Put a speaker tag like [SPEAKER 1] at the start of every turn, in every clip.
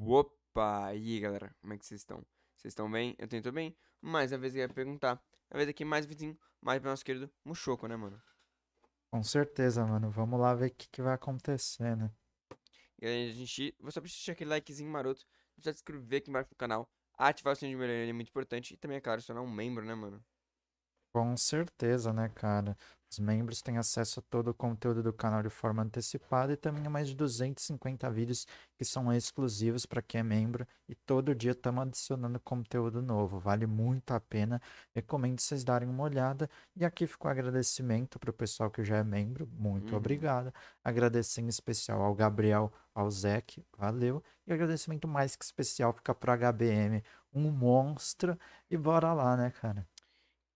[SPEAKER 1] Opa! E aí, galera, como é que vocês estão? Vocês estão bem? Eu tento bem? Mais uma vez eu ia perguntar. Uma vez aqui, mais vizinho, mais pro nosso querido Muxoco, né, mano?
[SPEAKER 2] Com certeza, mano. Vamos lá ver o que, que vai acontecer, né?
[SPEAKER 1] E aí, a gente. Você precisa deixar aquele likezinho maroto, precisa se inscrever aqui embaixo no canal, ativar o sininho de melhoria é muito importante. E também, é claro, se tornar um membro, né, mano?
[SPEAKER 2] Com certeza, né, cara? Os membros têm acesso a todo o conteúdo do canal de forma antecipada e também a mais de 250 vídeos que são exclusivos para quem é membro e todo dia estamos adicionando conteúdo novo. Vale muito a pena. Recomendo vocês darem uma olhada. E aqui ficou um agradecimento para o pessoal que já é membro. Muito uhum. obrigado. Agradecer em especial ao Gabriel, ao Zec. Valeu. E agradecimento mais que especial fica para o HBM, um monstro. E bora lá, né, cara?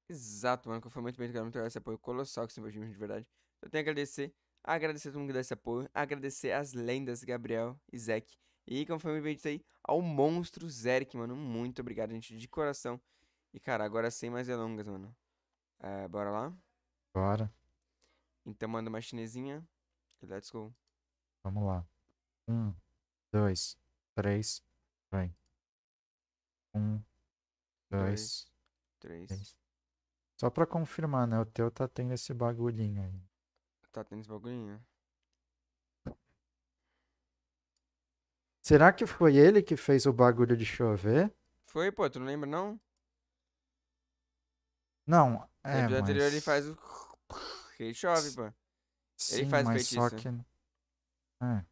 [SPEAKER 1] Exato, mano, que foi muito bem, quero Muito esse apoio colossal que você investiu de verdade. Eu tenho a agradecer, agradecer a todo mundo que dá esse apoio, agradecer as lendas Gabriel e Zeke. E conforme bem isso aí, ao monstro Zerk, mano. Muito obrigado, gente, de coração. E, cara, agora sem mais delongas, mano. É, bora lá? Bora. Então manda uma chinesinha. Let's go.
[SPEAKER 2] Vamos lá. Um, dois, três, vem Um, dois, dois três. três. Só pra confirmar, né? O teu tá tendo esse bagulhinho aí.
[SPEAKER 1] Tá tendo esse bagulhinho?
[SPEAKER 2] Será que foi ele que fez o bagulho de chover?
[SPEAKER 1] Foi, pô, tu não lembra não?
[SPEAKER 2] Não, é. No episódio mas... anterior ele
[SPEAKER 1] faz o. Ele chove, pô. Ele Sim, faz mas feitiço. Só que...
[SPEAKER 2] É.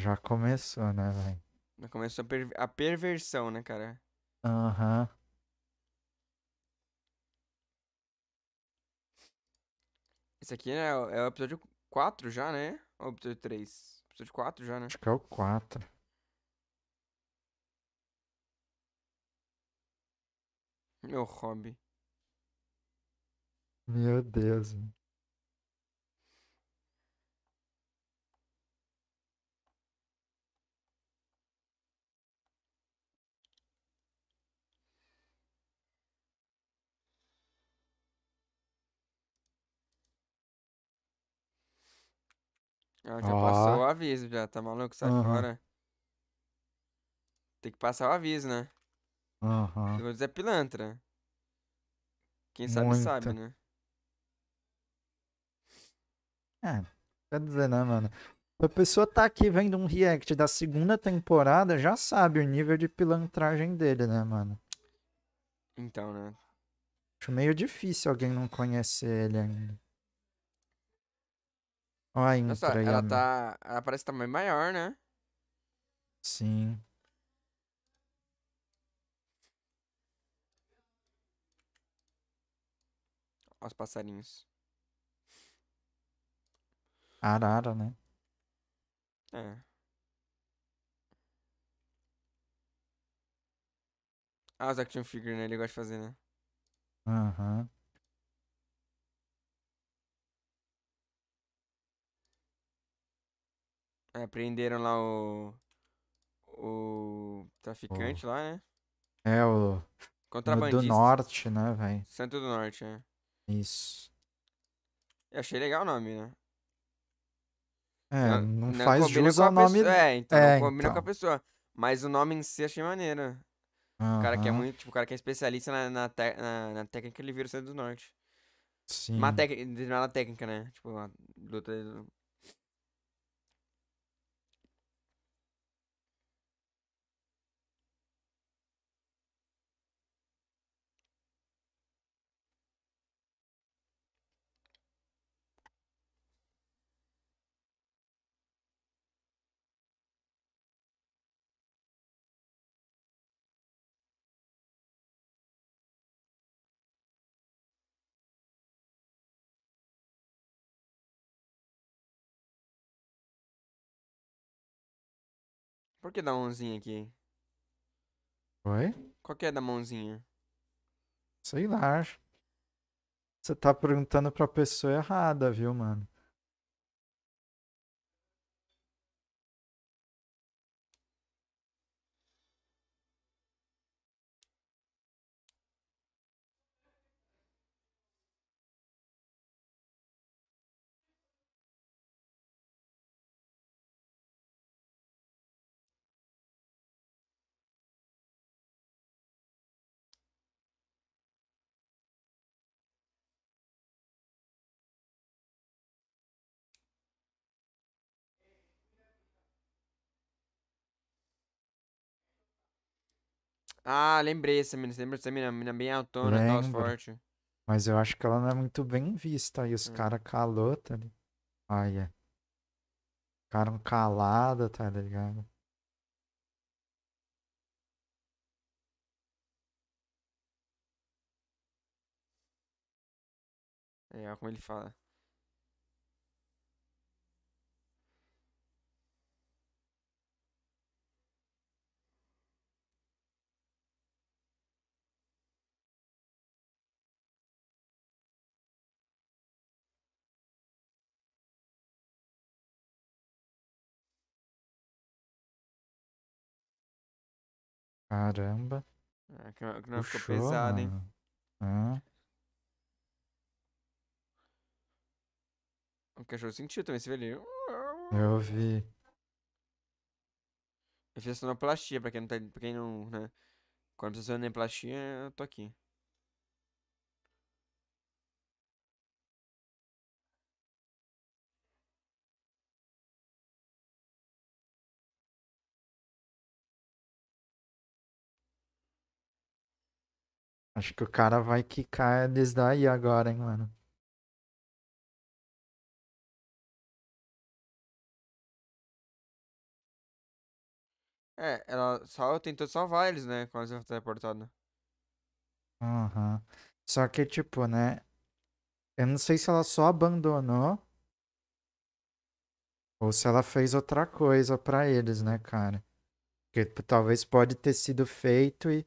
[SPEAKER 2] Já começou, né, velho?
[SPEAKER 1] Já começou a, per a, perversão, né, cara?
[SPEAKER 2] Aham. Uhum.
[SPEAKER 1] Esse aqui é, é o episódio 4 já, né? Ou o episódio 3? O Episódio 4 já, né? Acho que é o
[SPEAKER 2] 4.
[SPEAKER 1] Meu hobby.
[SPEAKER 2] Meu Deus, mano.
[SPEAKER 1] Ela já passou o aviso, já. Tá maluco? Sai aham, fora. Tem que passar o aviso, né? aham. Segundo é pilantra. Quem sabe, sabe, né?
[SPEAKER 2] É, quer dizer, né, mano? A pessoa tá aqui vendo um react da segunda temporada, já sabe o nível de pilantragem dele, né, mano? Então, né? Acho meio difícil alguém não conhecer ele ainda. Ó a Nossa, aí, ela
[SPEAKER 1] tá. Ela parece tamanho maior, né? Sim. Olha os passarinhos.
[SPEAKER 2] Arara, né?
[SPEAKER 1] É. Ah, os action figure, né? Ele gosta de fazer, né?
[SPEAKER 2] Aham. Uhum.
[SPEAKER 1] É, prenderam lá o. O traficante o... lá, né?
[SPEAKER 2] É, o. Contrabandista. Do norte, né, velho?
[SPEAKER 1] Santo do Norte, é. Isso. Eu achei legal o nome, né? É, não, não, faz jus ao nome... Pessoa, é, então é, não combina então. com a então. pessoa. Mas o nome em si achei maneiro. Uhum. O cara que é muito, tipo, o cara que é especialista na, na, te, na, na técnica, ele vira o do Norte. Sim. Uma técnica, determinada técnica, né? Tipo, uma luta Por que da mãozinha aqui? Oi? Qual que é da mãozinha?
[SPEAKER 2] Sei lá. Você tá perguntando pra pessoa errada, viu, mano?
[SPEAKER 1] Ah, lembrei essa menina. Você lembra dessa menina? Menina bem altona, tal, forte.
[SPEAKER 2] Mas eu acho que ela não é muito bem vista. E os hum. caras calou, tá ligado? Olha. É. Ficaram calada, tá ligado?
[SPEAKER 1] É, olha como ele fala.
[SPEAKER 2] Caramba. É, que não, Puxou, ficou pesado, hein? É.
[SPEAKER 1] O cachorro sentiu também, você vê ali.
[SPEAKER 2] Eu vi.
[SPEAKER 1] Eu fiz sonoplastia, pra quem não tá. Pra quem não. Né? Quando precisa tá plastia, eu tô aqui.
[SPEAKER 3] Acho que o cara vai quicar desde daí agora, hein, mano.
[SPEAKER 1] É, ela só tentou salvar eles, né? Quando ela foi teleportada.
[SPEAKER 2] Aham. Só que, tipo, né? Eu não sei se ela só abandonou ou se ela fez outra coisa pra eles, né, cara? Porque tipo, talvez pode ter sido feito e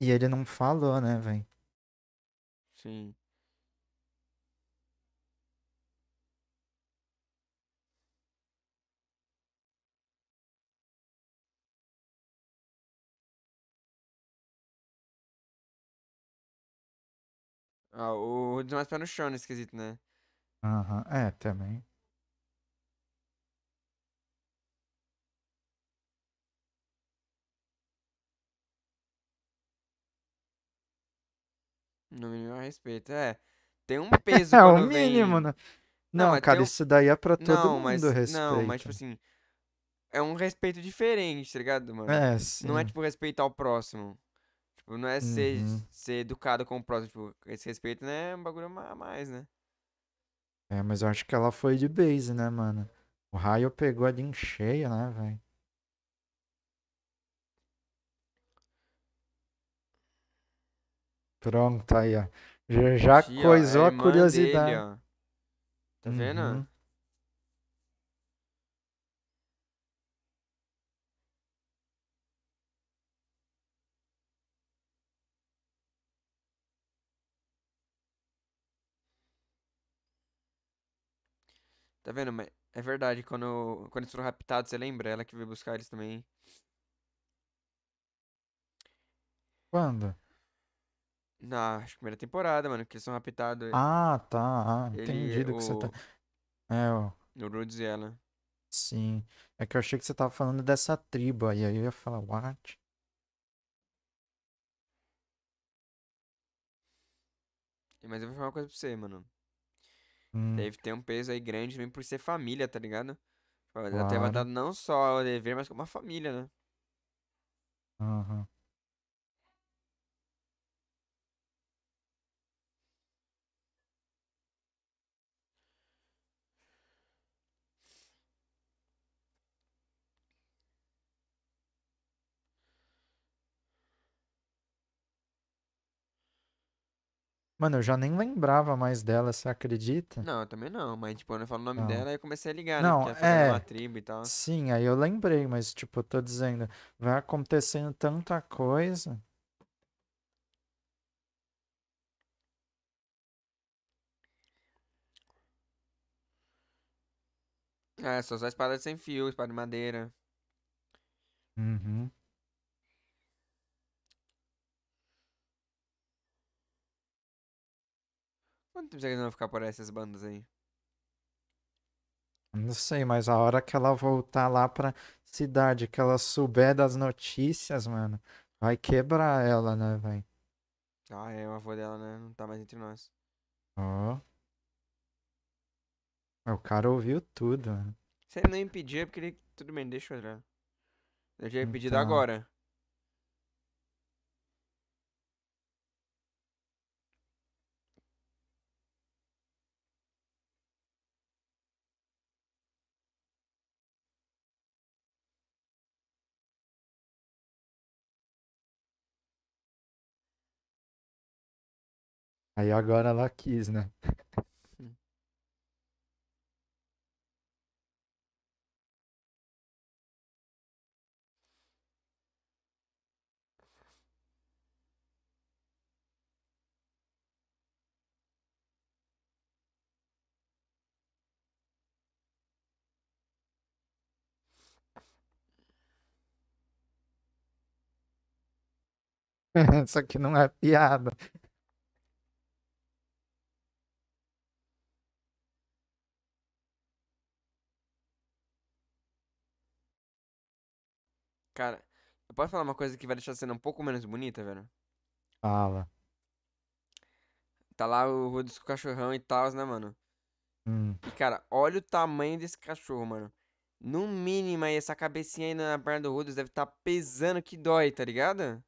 [SPEAKER 2] e ele não falou, né, velho? Sim.
[SPEAKER 1] Ah, o Rodrigo é mais no chão esquisito, quesito, né?
[SPEAKER 2] Aham, é, também.
[SPEAKER 1] No mínimo respeito, é. Tem um é, peso é, o mínimo, vem... né?
[SPEAKER 2] Não, não cara, um... isso daí é pra todo não, mundo mas, respeito. Não, mas tipo
[SPEAKER 1] assim, é um respeito diferente, tá ligado, mano? É, sim. Não é tipo respeitar o próximo. Tipo, não é ser, uhum. ser educado com o próximo. Tipo, esse respeito, né, é um bagulho a mais, né?
[SPEAKER 2] É, mas eu acho que ela foi de base, né, mano? O raio pegou ali em cheia, né, velho? Pronto, tá aí, ó.
[SPEAKER 1] Já, já Tia, é coisou é a curiosidade. Dele, Tá uhum. vendo? Tá vendo? Mas é verdade, quando, quando eles foram raptados, você lembra? Ela que veio buscar eles também. Quando? Na primeira temporada, mano, que eles são raptados. É. Ah, tá. Ah, Ele- entendi do que você tá. É, ó. No Rhodes e ela.
[SPEAKER 2] Sim. É que eu achei que você tava falando dessa tribo. E aí eu ia falar,
[SPEAKER 1] what? Mas eu vou falar uma coisa pra você, mano. Hum, Deve ter um peso aí grande também por ser família, tá ligado? Ela ter matado não só o dever, mas como uma família, né? aham.
[SPEAKER 2] Mano, eu já nem lembrava mais dela, você acredita? Não,
[SPEAKER 1] eu também não, mas tipo, quando eu falo o nome não. dela, eu comecei a ligar, né, não, né? Porque é, é uma tribo e tal.
[SPEAKER 2] Sim, aí eu lembrei, mas tipo, eu tô dizendo, vai acontecendo tanta coisa.
[SPEAKER 1] É, só usar espada sem fio, espada de madeira. Uhum. tempo que eles vão ficar por essas bandas aí?
[SPEAKER 2] Não sei, mas a hora que ela voltar lá pra cidade, que ela souber das notícias, mano, vai quebrar ela, né, velho?
[SPEAKER 1] Ah, é, o avô dela, né? Não tá mais entre nós.
[SPEAKER 2] Ó. Oh. O cara ouviu tudo, mano. Né?
[SPEAKER 1] Se ele não impedir, é porque ele. Tudo bem, deixa eu olhar. Eu já ia então... pedido agora.
[SPEAKER 3] Aí agora ela quis, né?
[SPEAKER 2] Isso aqui não é piada.
[SPEAKER 1] Cara, eu posso falar uma coisa que vai deixar a cena um pouco menos bonita, velho? Fala. Tá lá o Rudes com o cachorrão e tal, né, mano? Hum. E, cara, olha o tamanho desse cachorro, mano. No mínimo aí, essa cabecinha aí na perna do Rudes deve estar tá pesando que dói, tá ligado?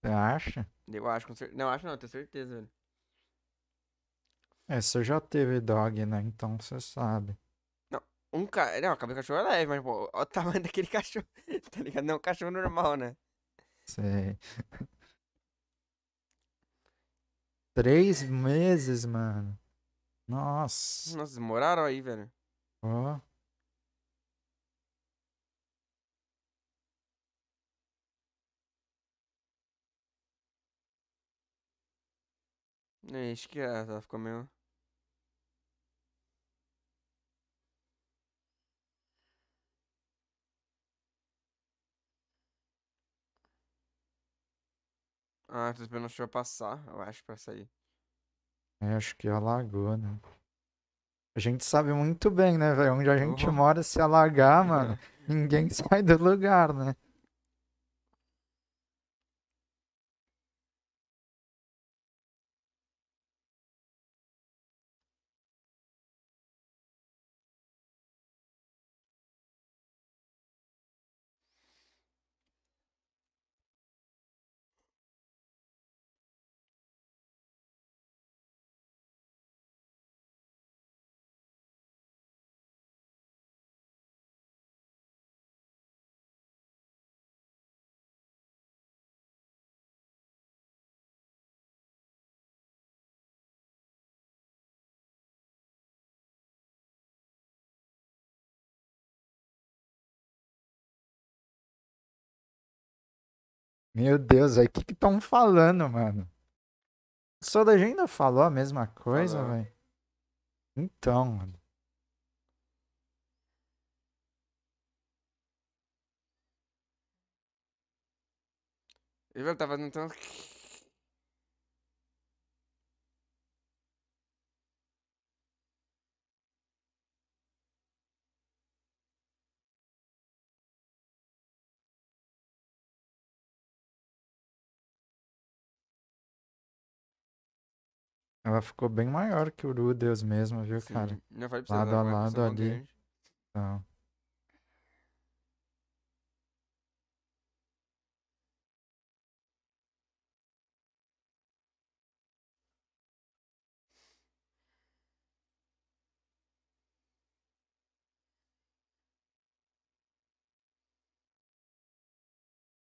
[SPEAKER 2] Você acha?
[SPEAKER 1] Eu acho, com certeza. Não, acho não, tenho certeza, velho.
[SPEAKER 2] É, você já teve dog, né? Então você sabe.
[SPEAKER 1] Um ca... Não, a cabeça do cachorro é leve, mas, pô, olha o tamanho daquele cachorro. tá ligado? Não é um cachorro normal, né?
[SPEAKER 2] Sei. Três meses, mano. Nossa.
[SPEAKER 1] Nossa, moraram aí, velho. Ó. Oh. É Acho que ela é, tá, ficou meio. Ah, tô esperando o show passar, eu acho, pra sair.
[SPEAKER 2] É, acho que alagou, né? A gente sabe muito bem, né, velho? Onde a gente uhum. mora, se alagar, mano, ninguém sai do lugar, né? Meu Deus, aí o que que estão falando, mano? O Soda ainda falou a mesma coisa, velho? Então, mano.
[SPEAKER 1] Ele tava tentando
[SPEAKER 2] ela ficou bem maior que o Uru Deus mesmo, viu, Sim. cara? Não vai é precisar, lado a lado ali. Então.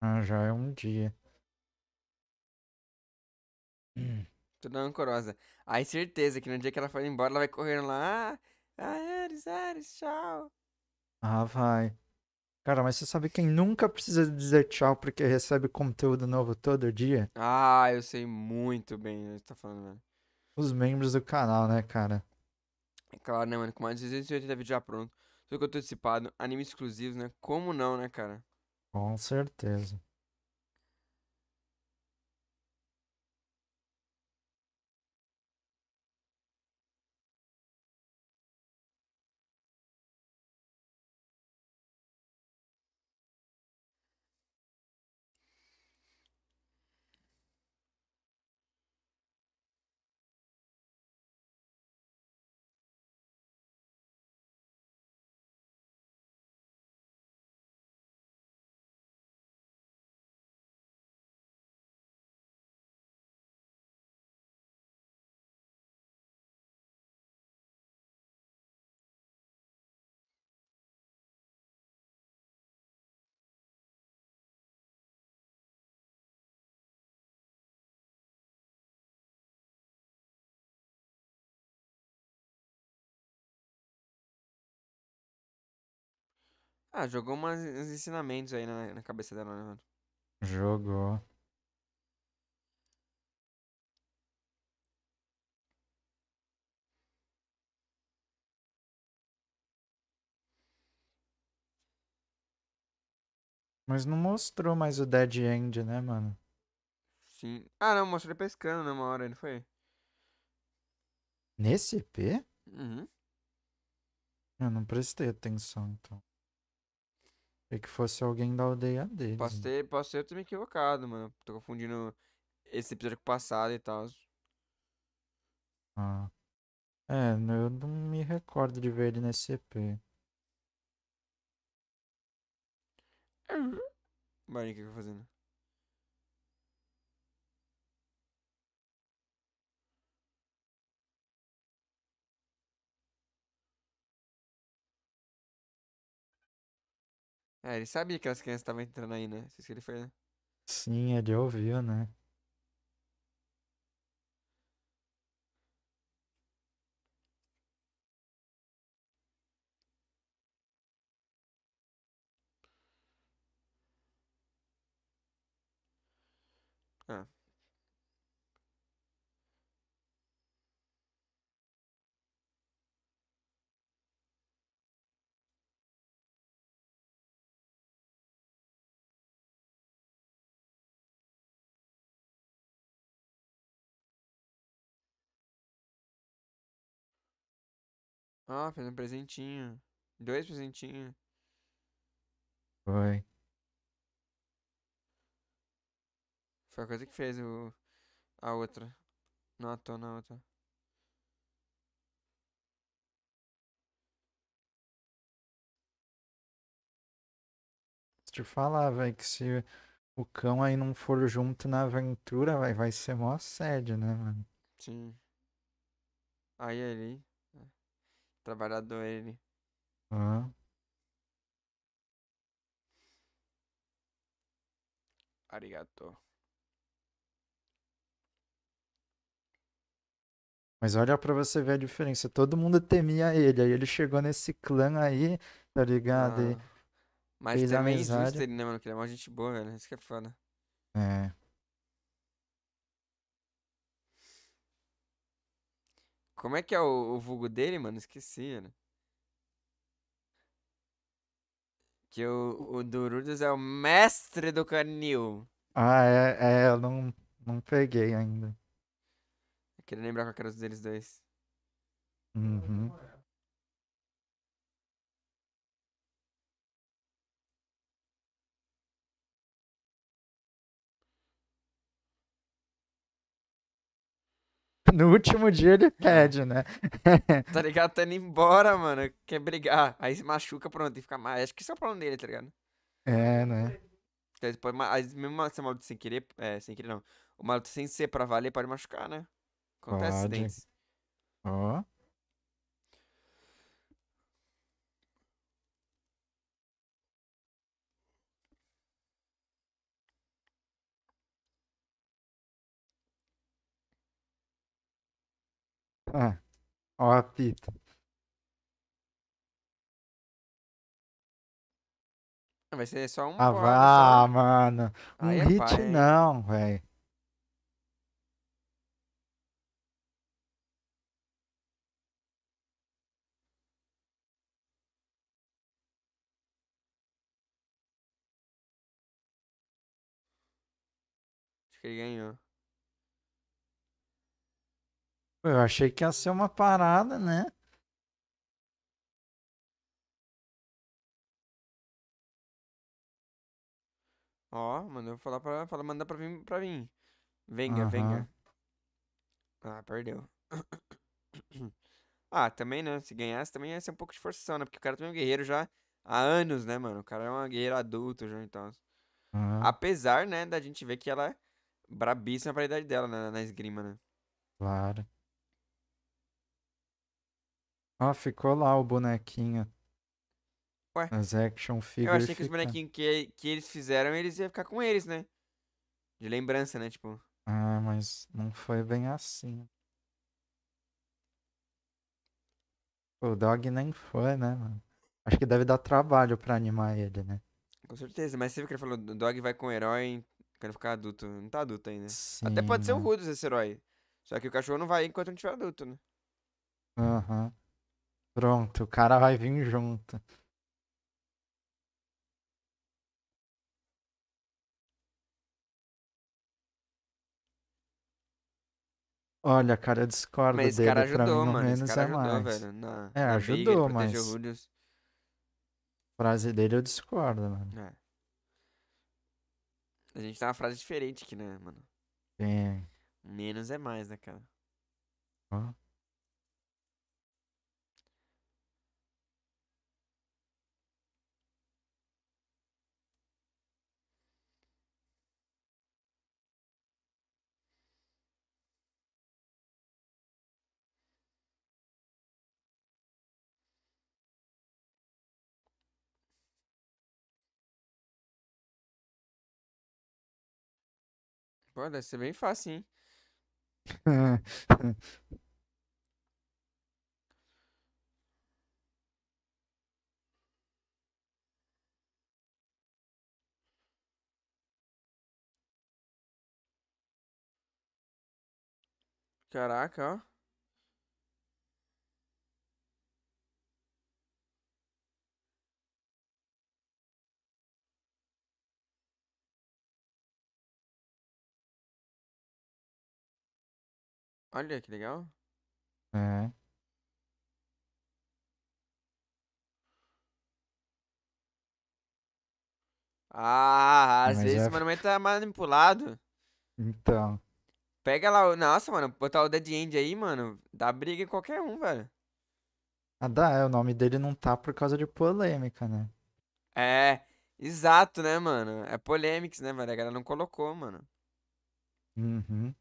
[SPEAKER 2] Ah, já é um dia.
[SPEAKER 1] Hum. Toda ancorosa. Aí certeza que no dia que ela for embora, ela vai correndo lá. Ah, eres, ah, Ares, Ares, tchau.
[SPEAKER 2] Ah, vai. Cara, mas você sabe quem nunca precisa dizer tchau porque recebe conteúdo novo todo dia?
[SPEAKER 1] Ah, eu sei muito bem o que você tá falando, velho.
[SPEAKER 2] Os membros do canal, né, cara?
[SPEAKER 1] É claro, né, mano? Com mais de 280 vídeos já pronto. Tudo que eu tô antecipado, animes exclusivos, né? Como não, né, cara?
[SPEAKER 2] Com certeza.
[SPEAKER 1] Ah, jogou umas, uns ensinamentos aí na, na cabeça dela, né, mano?
[SPEAKER 3] Jogou.
[SPEAKER 2] Mas não mostrou mais o Dead End, né, mano?
[SPEAKER 1] Sim. Ah, não, mostrou ele pescando numa né, hora, não foi?
[SPEAKER 2] Nesse EP? Uhum. Eu não prestei atenção, então. E é que fosse alguém da aldeia dele.
[SPEAKER 1] Posso ter, posso ter também equivocado, mano. Tô confundindo esse episódio com o passado e tal.
[SPEAKER 2] Ah. É, né, eu não me recordo de ver ele nesse EP.
[SPEAKER 1] Mano, o que eu tô fazendo? É, ele sabia que as crianças estavam entrando aí, né? Isso que ele fez, né?
[SPEAKER 2] Sim, ele ouviu, né?
[SPEAKER 1] Ah. Ah, fez um presentinho. Dois presentinhos. Foi. Foi a coisa que fez o... a outra. Não atou na outra.
[SPEAKER 2] Te falar, velho, que se o cão aí não for junto na aventura, véio, vai ser mó sede, né, mano?
[SPEAKER 1] Sim. Aí ele trabalhador ele. Ah. Arigato.
[SPEAKER 2] Mas olha para você ver a diferença. Todo mundo temia ele. Aí ele chegou nesse clã aí, tá ligado? Ah. E mas fez também amizade. existe
[SPEAKER 1] ele, né, mano? Que ele é uma gente boa, velho. Né? Isso que é foda. É. Como é que é o, o vulgo dele, mano? Esqueci, né? Que o, o Durudas é o mestre do canil.
[SPEAKER 2] Ah, é, é eu não, não peguei ainda.
[SPEAKER 1] Eu queria lembrar qual era os deles dois.
[SPEAKER 2] Uhum. no último dia ele pede, né?
[SPEAKER 1] tá ligado? Tá indo embora, mano. Quer brigar. Aí se machuca, pronto, e fica mais. Acho que isso é o problema dele, tá ligado?
[SPEAKER 2] É, né?
[SPEAKER 1] Então, pode, mas mesmo assim, se maluco sem querer, é, sem querer não. O maluco sem ser pra valer pode machucar, né? Acontece, dentes.
[SPEAKER 2] Ó. Oh.
[SPEAKER 3] É. Ó, a pita.
[SPEAKER 1] Vai ser só um Ah, vá, só. Né? mano. Um Aí é hit pai, não, velho. Acho que ele ganhou.
[SPEAKER 2] Eu achei que ia ser uma parada, né?
[SPEAKER 1] Ó, mandou falar pra. Fala, manda pra vir pra mim. Venga, Aham. venga. Ah, perdeu. Ah, também, né? Se ganhasse, também ia ser um pouco de forçação, né? Porque o cara também é um guerreiro já há anos, né, mano? O cara é um guerreiro adulto já, então. Apesar, né, da gente ver que ela é brabíssima pra idade dela né, na esgrima, né?
[SPEAKER 2] Claro. Ó, ficou lá o bonequinho. Ué? As action figures. Eu achei que os bonequinhos
[SPEAKER 1] que, que eles fizeram, eles iam ficar com eles, né? De lembrança, né? Tipo,
[SPEAKER 2] Ah, mas não foi bem assim. O dog nem foi, né, mano? Acho que deve dar trabalho pra animar ele, né?
[SPEAKER 1] com certeza. Mas você viu que ele falou, o dog vai com o herói quando ficar adulto. Não tá adulto ainda. Até pode ser o né? Rudos esse herói. Só que o cachorro não vai enquanto não tiver adulto, né?
[SPEAKER 2] Aham. Pronto, o cara vai vir junto. Olha, cara, eu discordo Mas dele. cara pra mim, no Menos é ajudou, mais. velho. Na, é, na ajudou, briga, mas... Julius. Frase dele eu discordo, mano.
[SPEAKER 1] É. A gente tem uma frase diferente aqui, né, mano? Sim. Menos é mais, né, cara? Ó. Pô, deve ser bem fácil, hein? Caraca, ó. Olha que legal. É. Ah, é, às vezes é- monumento tá manipulado.
[SPEAKER 2] Então.
[SPEAKER 1] Pega lá o. Nossa, mano, botar o Dead End aí, mano. Dá briga em qualquer um, velho.
[SPEAKER 2] Ah, dá, é, o nome dele não tá por causa de polêmica, né?
[SPEAKER 1] É, exato, né, mano? É polêmics, né, velho? A galera não colocou, mano. Uhum.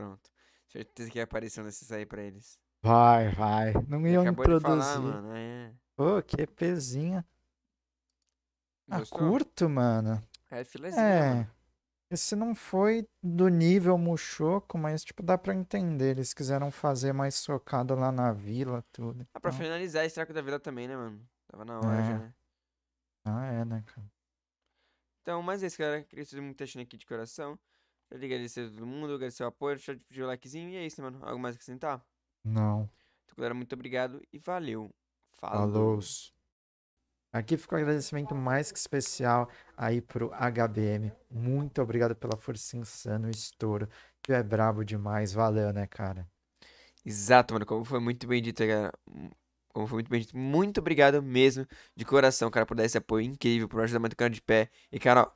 [SPEAKER 1] Pronto. Certeza que ia aparecer um desses aí pra eles.
[SPEAKER 3] Vai,
[SPEAKER 2] vai. Não iam introduzir. Falar, mano, é. Pô, que EPzinha. Ah, curto, mano. É, filezinha. É. Mano. Esse não foi do nível Muxoco, mas, tipo, dá pra entender. Eles quiseram fazer mais socado lá na vila, tudo.
[SPEAKER 1] Ah, pra finalizar esse traco da vila também, né, mano? Tava na hora é. já, né?
[SPEAKER 2] Ah, é, né, cara?
[SPEAKER 1] Então, mas é isso, galera. Queria que vocês me aqui de coração. Eu queria agradecer a todo mundo, agradecer o apoio, deixar de pedir o likezinho. E é isso, mano. Algo mais a acrescentar? Não. Então, galera, muito obrigado e valeu. Falou.
[SPEAKER 2] Falou. Aqui ficou um agradecimento mais que especial aí pro HBM. Muito obrigado pela força insana, o estouro. Tu é brabo demais, valeu, né, cara?
[SPEAKER 1] Exato, mano. Como foi muito bem dito, cara. Como foi muito bem dito, muito obrigado mesmo, de coração, cara, por dar esse apoio incrível, por ajudar muito o cara de pé. E, cara, ó,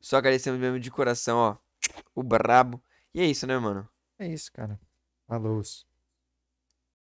[SPEAKER 1] só agradecemos mesmo de coração, ó. O brabo. E é isso, né, mano?
[SPEAKER 2] É isso, cara. Falou.